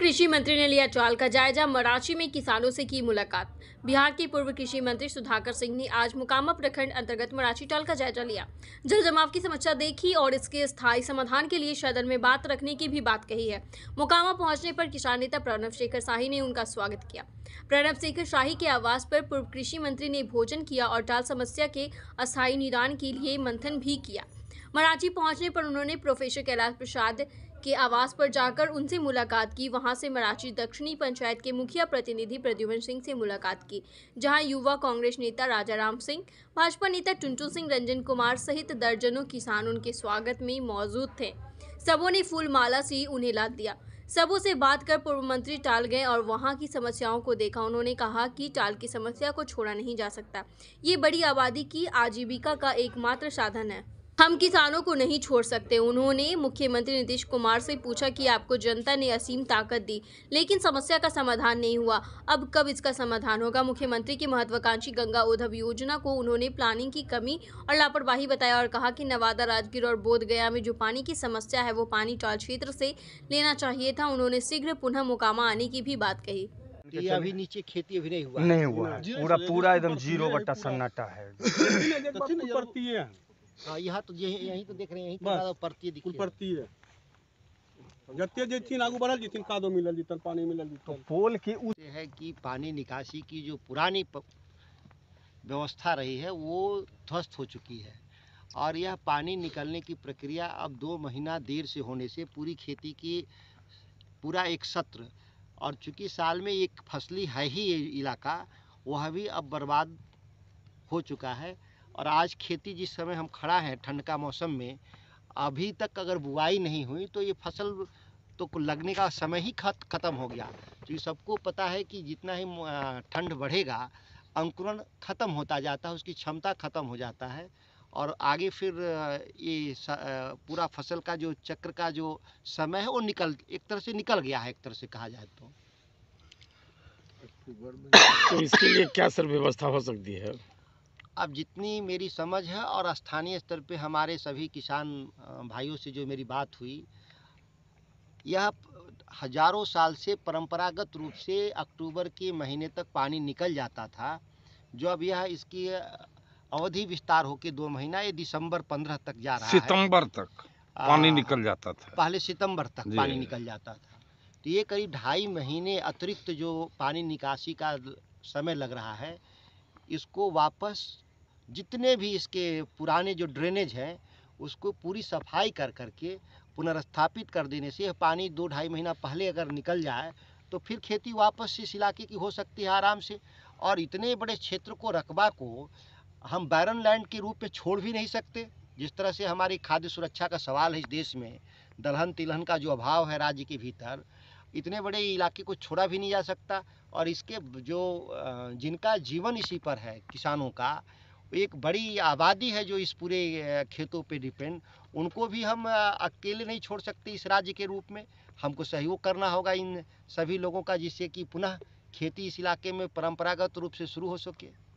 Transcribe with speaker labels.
Speaker 1: कृषि मंत्री ने लिया चाल का जायजा मराची में किसानों से की मुलाकात बिहार के पूर्व कृषि मंत्री सुधाकर सिंह ने आज मुकामा प्रखंड अंतर्गत मराची चाल का जायजा लिया जल जमाव की समस्या देखी और इसके स्थायी समाधान के लिए सदन में बात रखने की भी बात कही है मुकामा पहुंचने पर किसान नेता प्रणब शेखर शाही ने उनका स्वागत किया प्रणब शेखर शाही के आवास पर पूर्व कृषि मंत्री ने भोजन किया और टाल समस्या के अस्थायी निदान के लिए मंथन भी किया मराठी पहुंचने पर उन्होंने प्रोफेसर कैलाश प्रसाद के आवास पर जाकर उनसे मुलाकात की वहां से मराठी दक्षिणी पंचायत के मुखिया प्रतिनिधि प्रद्युमन सिंह से मुलाकात की जहां युवा कांग्रेस नेता राजा राम सिंह भाजपा नेता टुंटू सिंह रंजन कुमार सहित दर्जनों किसान उनके स्वागत में मौजूद थे सबों ने फूल माला से उन्हें लाद दिया सबों से बात कर पूर्व मंत्री टाल गए और वहां की समस्याओं को देखा उन्होंने कहा कि टाल की समस्या को छोड़ा नहीं जा सकता ये बड़ी आबादी की आजीविका का एकमात्र साधन है हम किसानों को नहीं छोड़ सकते उन्होंने मुख्यमंत्री नीतीश कुमार से पूछा कि आपको जनता ने असीम ताकत दी लेकिन समस्या का समाधान नहीं हुआ अब कब इसका समाधान होगा मुख्यमंत्री की महत्वाकांक्षी गंगा उद्धव योजना को उन्होंने प्लानिंग की कमी और लापरवाही बताया और कहा कि नवादा राजगीर और बोध में जो पानी की समस्या है वो पानी टॉल क्षेत्र से लेना चाहिए था उन्होंने शीघ्र पुनः मुकामा आने की भी बात कही अच्छा, अभी नीचे खेती अभी नहीं हुआ नहीं हुआ पूरा पूरा एकदम जीरो बट्टा
Speaker 2: सन्नाटा है हाँ, यहाँ तो यही यही तो देख रहे हैं यही तो परती दिख कुल परती है जेथिन बढ़ल जेथिन कादो मिलल जीतल पानी मिलल जीतल तो पोल के उस है कि पानी निकासी की जो पुरानी व्यवस्था रही है वो ध्वस्त हो चुकी है और यह पानी निकलने की प्रक्रिया अब दो महीना देर से होने से पूरी खेती की पूरा एक सत्र और चूंकि साल में एक फसली है ही ये इलाका वह भी अब बर्बाद हो चुका है और आज खेती जिस समय हम खड़ा हैं ठंड का मौसम में अभी तक अगर बुआई नहीं हुई तो ये फसल तो लगने का समय ही खत ख़त्म हो गया क्योंकि तो सबको पता है कि जितना ही ठंड बढ़ेगा अंकुरण ख़त्म होता जाता है उसकी क्षमता ख़त्म हो जाता है और आगे फिर ये पूरा फसल का जो चक्र का जो समय है वो निकल एक तरह से निकल गया है एक तरह से कहा जाए तो तो इसके लिए क्या सर व्यवस्था हो सकती है अब जितनी मेरी समझ है और स्थानीय स्तर पे हमारे सभी किसान भाइयों से जो मेरी बात हुई यह हजारों साल से परंपरागत रूप से अक्टूबर के महीने तक पानी निकल जाता था जो अब यह इसकी अवधि विस्तार होकर दो महीना ये दिसंबर पंद्रह तक जा रहा सितंबर तक पानी निकल जाता था पहले सितंबर तक पानी निकल जाता था तो ये करीब ढाई महीने अतिरिक्त जो पानी निकासी का समय लग रहा है इसको वापस जितने भी इसके पुराने जो ड्रेनेज हैं उसको पूरी सफाई कर करके पुनर्स्थापित कर देने से यह पानी दो ढाई महीना पहले अगर निकल जाए तो फिर खेती वापस इस इलाके की हो सकती है आराम से और इतने बड़े क्षेत्र को रकबा को हम बैरन लैंड के रूप में छोड़ भी नहीं सकते जिस तरह से हमारी खाद्य सुरक्षा का सवाल है इस देश में दलहन तिलहन का जो अभाव है राज्य के भीतर इतने बड़े इलाके को छोड़ा भी नहीं जा सकता और इसके जो जिनका जीवन इसी पर है किसानों का एक बड़ी आबादी है जो इस पूरे खेतों पे डिपेंड उनको भी हम अकेले नहीं छोड़ सकते इस राज्य के रूप में हमको सहयोग करना होगा इन सभी लोगों का जिससे कि पुनः खेती इस इलाके में परंपरागत रूप से शुरू हो सके